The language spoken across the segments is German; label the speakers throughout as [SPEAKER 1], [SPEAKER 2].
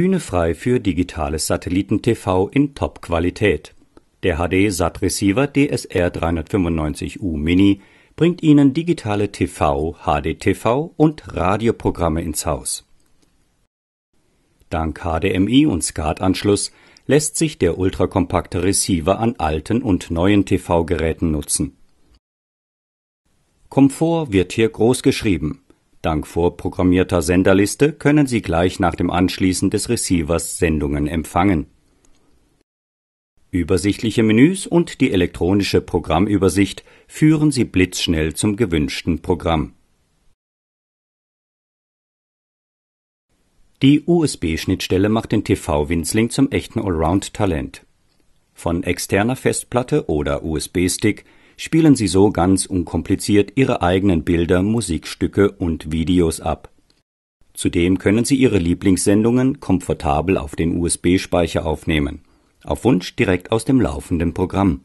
[SPEAKER 1] Bühne frei für digitales Satelliten-TV in Top-Qualität. Der HD-SAT-Receiver DSR 395U Mini bringt Ihnen digitale TV, HD-TV und Radioprogramme ins Haus. Dank HDMI und SCART-Anschluss lässt sich der ultrakompakte Receiver an alten und neuen TV-Geräten nutzen. Komfort wird hier groß geschrieben Dank vorprogrammierter Senderliste können Sie gleich nach dem Anschließen des Receivers Sendungen empfangen. Übersichtliche Menüs und die elektronische Programmübersicht führen Sie blitzschnell zum gewünschten Programm. Die USB-Schnittstelle macht den TV-Winzling zum echten Allround-Talent. Von externer Festplatte oder USB-Stick spielen sie so ganz unkompliziert ihre eigenen Bilder, Musikstücke und Videos ab. Zudem können sie ihre Lieblingssendungen komfortabel auf den USB-Speicher aufnehmen, auf Wunsch direkt aus dem laufenden Programm.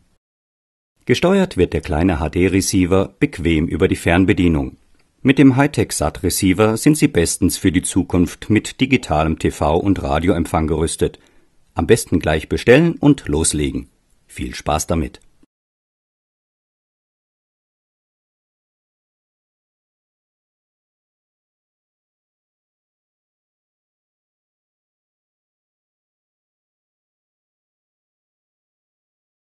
[SPEAKER 1] Gesteuert wird der kleine HD-Receiver bequem über die Fernbedienung. Mit dem Hightech-SAT-Receiver sind Sie bestens für die Zukunft mit digitalem TV- und Radioempfang gerüstet. Am besten gleich bestellen und loslegen. Viel
[SPEAKER 2] Spaß damit!